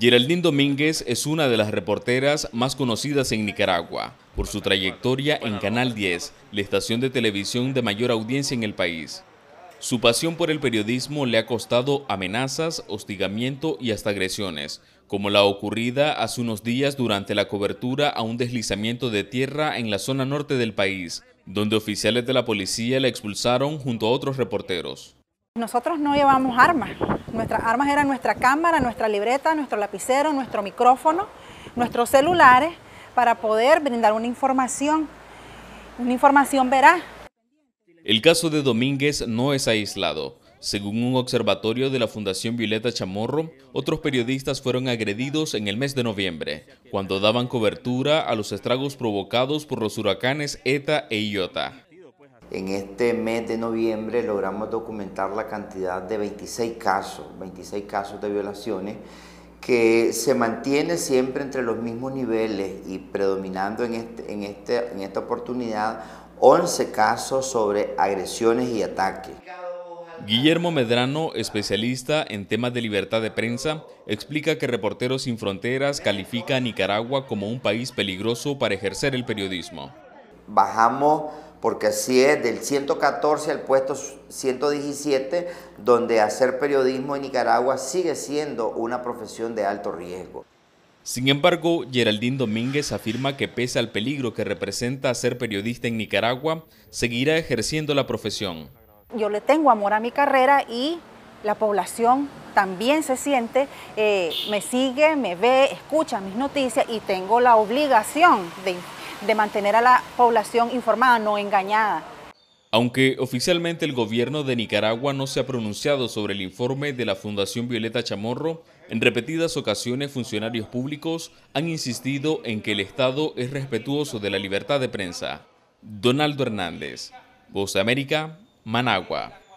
Geraldine Domínguez es una de las reporteras más conocidas en Nicaragua por su trayectoria en Canal 10, la estación de televisión de mayor audiencia en el país. Su pasión por el periodismo le ha costado amenazas, hostigamiento y hasta agresiones, como la ocurrida hace unos días durante la cobertura a un deslizamiento de tierra en la zona norte del país, donde oficiales de la policía la expulsaron junto a otros reporteros. Nosotros no llevamos armas. Nuestras armas eran nuestra cámara, nuestra libreta, nuestro lapicero, nuestro micrófono, nuestros celulares, para poder brindar una información, una información veraz. El caso de Domínguez no es aislado. Según un observatorio de la Fundación Violeta Chamorro, otros periodistas fueron agredidos en el mes de noviembre, cuando daban cobertura a los estragos provocados por los huracanes ETA e IOTA. En este mes de noviembre logramos documentar la cantidad de 26 casos, 26 casos de violaciones que se mantiene siempre entre los mismos niveles y predominando en, este, este, esta oportunidad 11 casos sobre agresiones y ataques. Guillermo Medrano, especialista en temas de libertad de prensa, explica que Reporteros Sin Fronteras califica a Nicaragua como un país peligroso para ejercer el periodismo bajamos porque así es, del 114 al puesto 117, donde hacer periodismo en Nicaragua sigue siendo una profesión de alto riesgo. Sin embargo, Geraldine Domínguez afirma que pese al peligro que representa ser periodista en Nicaragua, seguirá ejerciendo la profesión. Yo le tengo amor a mi carrera y la población también se siente, eh, me sigue, me ve, escucha mis noticias y tengo la obligación de de mantener a la población informada, no engañada. Aunque oficialmente el gobierno de Nicaragua no se ha pronunciado sobre el informe de la Fundación Violeta Chamorro, en repetidas ocasiones funcionarios públicos han insistido en que el Estado es respetuoso de la libertad de prensa. Donaldo Hernández, Voz América, Managua.